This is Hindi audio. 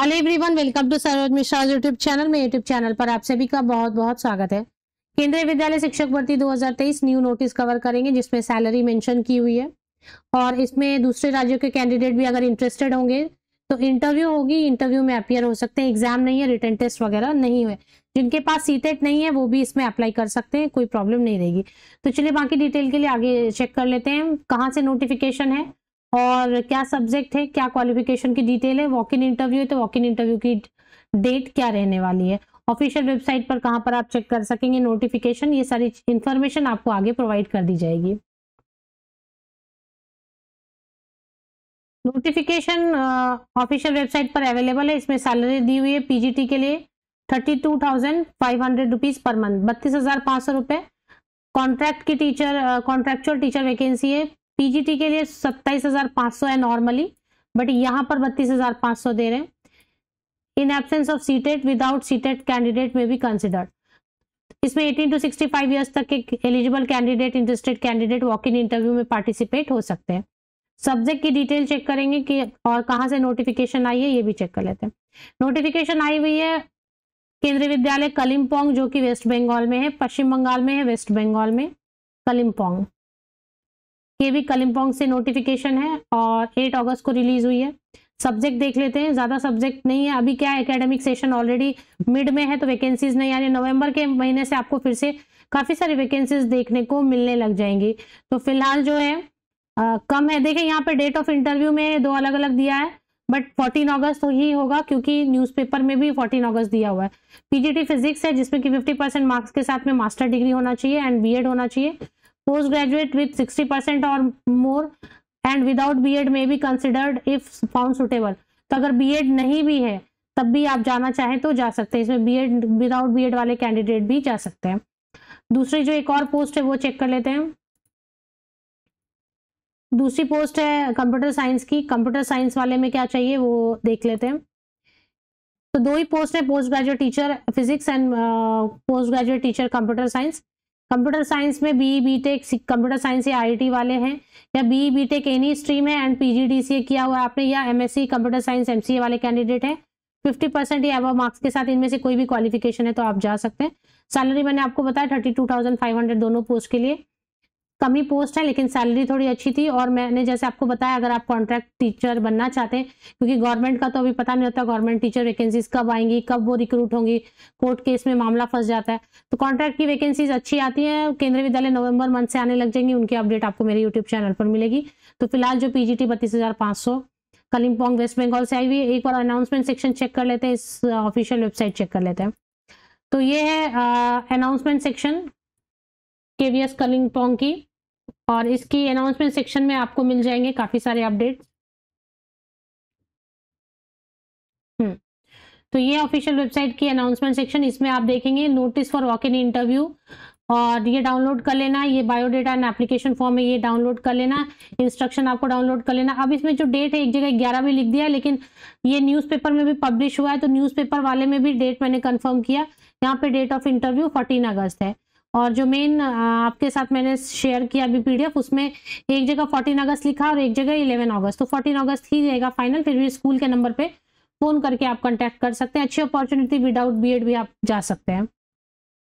hello everyone welcome to Saroj Mishra YouTube channel में यूट्यूब चैनल पर आप सभी का बहुत बहुत स्वागत है केंद्रीय विद्यालय शिक्षक भर्ती 2023 न्यू नोटिस कवर करेंगे जिसमें सैलरी मेंशन की हुई है और इसमें दूसरे राज्यों के कैंडिडेट भी अगर इंटरेस्टेड होंगे तो इंटरव्यू होगी इंटरव्यू में अपियर हो सकते हैं एग्जाम नहीं है रिटर्न टेस्ट वगैरह नहीं है जिनके पास सीटेट नहीं है वो भी इसमें अप्लाई कर सकते हैं कोई प्रॉब्लम नहीं रहेगी तो चलिए बाकी डिटेल के लिए आगे चेक कर लेते हैं कहाँ से नोटिफिकेशन है और क्या सब्जेक्ट है क्या क्वालिफिकेशन की डिटेल है वॉक इन इंटरव्यू है तो वॉक इन इंटरव्यू की डेट क्या रहने वाली है ऑफिशियल वेबसाइट पर कहाँ पर आप चेक कर सकेंगे नोटिफिकेशन ये सारी इंफॉर्मेशन आपको आगे प्रोवाइड कर दी जाएगी नोटिफिकेशन ऑफिशियल वेबसाइट पर अवेलेबल है इसमें सैलरी दी हुई है पीजीटी के लिए thirty two thousand five hundred rupees per month बत्तीस हजार पाँच सौ रुपये कॉन्ट्रैक्ट की टीचर कॉन्ट्रेक्चुअल टीचर वैकेंसी है पीजीटी के लिए सत्ताईस हजार पाँच सौ है नॉर्मली बट यहाँ पर बत्तीस हजार पाँच सौ दे रहे हैं in absence of CTET without CTET candidate में भी कंसिडर्ड इसमें एटीन टू फाइव ईयर्स तक के eligible candidate interested candidate walk in interview में पार्टिसिपेट हो सकते हैं सब्जेक्ट की डिटेल चेक करेंगे कि और कहाँ से नोटिफिकेशन आई है ये भी चेक कर लेते हैं नोटिफिकेशन आई हुई है केंद्रीय विद्यालय कलिम्पोंग जो कि वेस्ट बंगाल में है पश्चिम बंगाल में है वेस्ट बंगाल में कलिम्पोंग ये भी कलिम्पोंग से नोटिफिकेशन है और 8 अगस्त को रिलीज हुई है सब्जेक्ट देख लेते हैं ज़्यादा सब्जेक्ट नहीं है अभी क्या एकेडमिक सेशन ऑलरेडी मिड में है तो वैकेंसीज नहीं आ रही नवंबर के महीने से आपको फिर से काफ़ी सारी वैकेंसीज देखने को मिलने लग जाएंगी तो फिलहाल जो है आ, कम है देखें यहाँ पे डेट ऑफ इंटरव्यू में दो अलग अलग दिया है बट 14 अगस्त ही होगा क्योंकि न्यूज़पेपर में भी 14 अगस्त दिया हुआ है पीजीटी फिजिक्स है जिसमें कि 50 परसेंट मार्क्स के साथ में मास्टर डिग्री होना चाहिए एंड बीएड होना चाहिए post graduate with sixty percent or more and without B Ed में भी कंसिडर्ड इफ फाउंड सुटेबल तो अगर बी एड नहीं भी है तब भी आप जाना चाहें तो जा सकते हैं इसमें B Ed without B Ed वाले कैंडिडेट भी जा सकते हैं दूसरी जो एक और पोस्ट है वो चेक कर लेते हैं दूसरी पोस्ट है कंप्यूटर साइंस की कंप्यूटर साइंस वाले में क्या चाहिए वो देख लेते हैं तो दो ही पोस्ट है post graduate teacher physics and post graduate teacher computer science computer science में B B tech computer science या टी वाले हैं या B B tech any stream है एंड ए किया हुआ है आपने या सी कंप्यूटर साइंस ए वाले कैंडिडेट हैं फिफ्टी परसेंट या अबव मार्क्स के साथ इनमें से कोई भी क्वालिफिकेशन है तो आप जा सकते हैं सैलरी मैंने आपको बताया thirty two thousand five hundred दोनों पोस्ट के लिए कमी पोस्ट है लेकिन सैलरी थोड़ी अच्छी थी और मैंने जैसे आपको बताया अगर आप कॉन्ट्रैक्ट टीचर बनना चाहते हैं क्योंकि गवर्नमेंट का तो अभी पता नहीं होता गवर्नमेंट टीचर वैकेंसीज कब आएंगी कब वो रिक्रूट होंगी कोर्ट केस में मामला फंस जाता है तो कॉन्ट्रैक्ट की वैकेंसीज अच्छी आती हैं केंद्रीय विद्यालय नवंबर मंथ से आने लग जाएंगी उनकी अपडेट आपको मेरे यूट्यूब चैनल पर मिलेगी तो फिलहाल जो पीजीटी बत्तीस हजार पाँच सौ कलिम्पोंग वेस्ट बंगाल से आई हुई एक बार अनाउंसमेंट सेक्शन चेक कर लेते हैं इस ऑफिशियल वेबसाइट चेक कर लेते हैं तो ये है अनाउंसमेंट सेक्शन केवीएस कलिम्पोंग की और इसकी अनाउंसमेंट सेक्शन में आपको मिल जाएंगे काफ़ी सारे अपडेट्स हम्म, तो ये ऑफिशियल वेबसाइट की अनाउंसमेंट सेक्शन इसमें आप देखेंगे notice for walk in interview और ये डाउनलोड कर लेना ये बायोडेटा एंड एप्लीकेशन फॉर्म है ये डाउनलोड कर लेना इंस्ट्रक्शन आपको डाउनलोड कर लेना अब इसमें जो डेट है एक जगह ग्यारह में लिख दिया है लेकिन ये न्यूज़पेपर में भी पब्लिश हुआ है तो न्यूज़पेपर वाले में भी डेट मैंने कंफर्म किया यहाँ पे date of interview fourteen August है और जो मेन आपके साथ मैंने शेयर किया अभी पीडीएफ उसमें एक जगह फोर्टीन अगस्त लिखा और एक जगह इलेवन अगस्त तो फोर्टीन अगस्त ही रहेगा फाइनल फिर भी स्कूल के नंबर पे फ़ोन करके आप कांटेक्ट कर सकते हैं अच्छी अपॉर्चुनिटी विदाउट बीएड भी आप जा सकते हैं